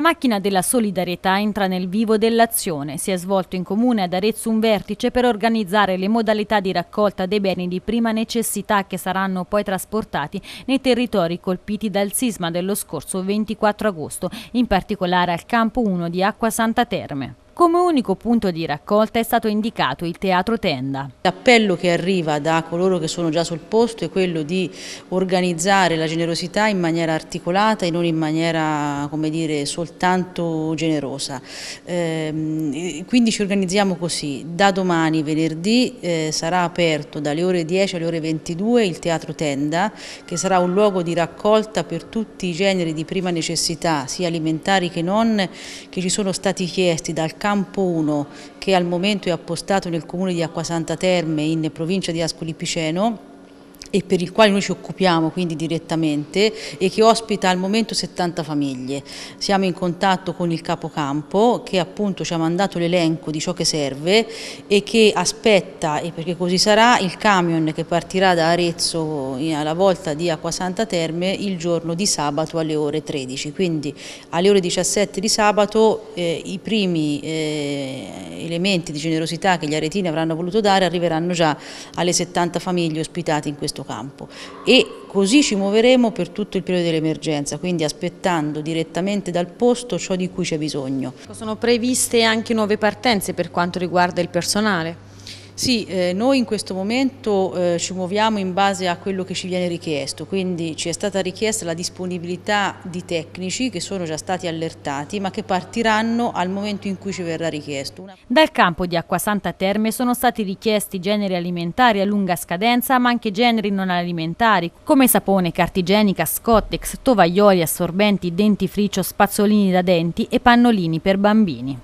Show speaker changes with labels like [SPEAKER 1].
[SPEAKER 1] La macchina della solidarietà entra nel vivo dell'azione. Si è svolto in comune ad Arezzo un vertice per organizzare le modalità di raccolta dei beni di prima necessità che saranno poi trasportati nei territori colpiti dal sisma dello scorso 24 agosto, in particolare al campo 1 di Acqua Santa Terme. Come unico punto
[SPEAKER 2] di raccolta è stato indicato il teatro tenda. L'appello che arriva da coloro che sono già sul posto è quello di organizzare la generosità in maniera articolata e non in maniera come dire, soltanto generosa. Ehm, quindi ci organizziamo così, da domani venerdì eh, sarà aperto dalle ore 10 alle ore 22 il teatro tenda che sarà un luogo di raccolta per tutti i generi di prima necessità sia alimentari che non che ci sono stati chiesti dal campo Campo 1 che al momento è appostato nel comune di Acquasanta Terme in provincia di Ascoli Piceno e per il quale noi ci occupiamo quindi direttamente e che ospita al momento 70 famiglie. Siamo in contatto con il capocampo che appunto ci ha mandato l'elenco di ciò che serve e che aspetta, e perché così sarà, il camion che partirà da Arezzo eh, alla volta di Acquasanta Terme il giorno di sabato alle ore 13. Quindi alle ore 17 di sabato eh, i primi eh, elementi di generosità che gli aretini avranno voluto dare arriveranno già alle 70 famiglie ospitate in questo questo campo e così ci muoveremo per tutto il periodo dell'emergenza, quindi aspettando direttamente dal posto ciò di cui c'è bisogno. Sono previste anche nuove partenze per quanto riguarda il personale? Sì, eh, noi in questo momento eh, ci muoviamo in base a quello che ci viene richiesto, quindi ci è stata richiesta la disponibilità di tecnici che sono già stati allertati ma che partiranno al momento in cui ci verrà richiesto. Dal
[SPEAKER 1] campo di Acquasanta Terme sono stati richiesti generi alimentari a lunga scadenza ma anche generi non alimentari come sapone, cartigenica, scottex, tovaglioli, assorbenti, dentifricio, spazzolini da denti e pannolini per bambini.